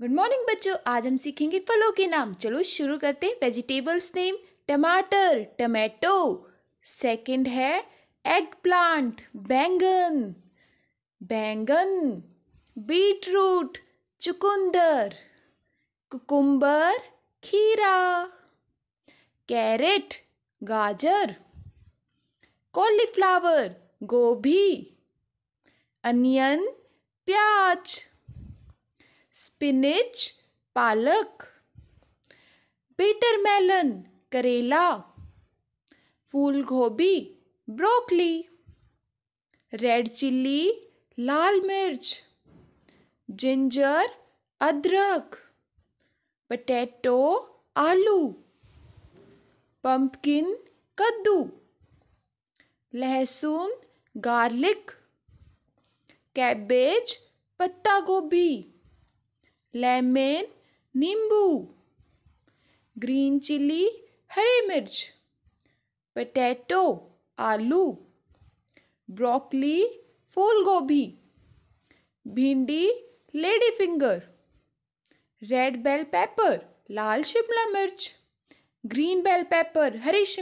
good morning बच्चों आज हम सीखेंगे फलों के नाम चलो शुरू करते हैं वेजिटेबल्स नेम टमाटर टमेटो सेकंड है एग प्लांट बैंगन बैंगन बीट रूट चुकुंदर कुकुम्बर खीरा कैरेट गाजर कॉलीफ्लावर गोभी अनियन प्याज स्पिनिच पालक बेटर मेलन करेला फूल गोभी ब्रोकली रेड चिल्ली लाल मिर्च जिंजर अदरक पटेटो आलू पंपकिन कद्दू लहसुन गार्लिक कैबेज पत्ता गोभी लेमन नींबू ग्रीन चिली हरी मिर्च पटैटो आलू ब्रोकली फूल गोभी भिंडी lady finger red bell pepper लाल शिमला मिर्च ग्रीन बेल पेपर हरी शिमला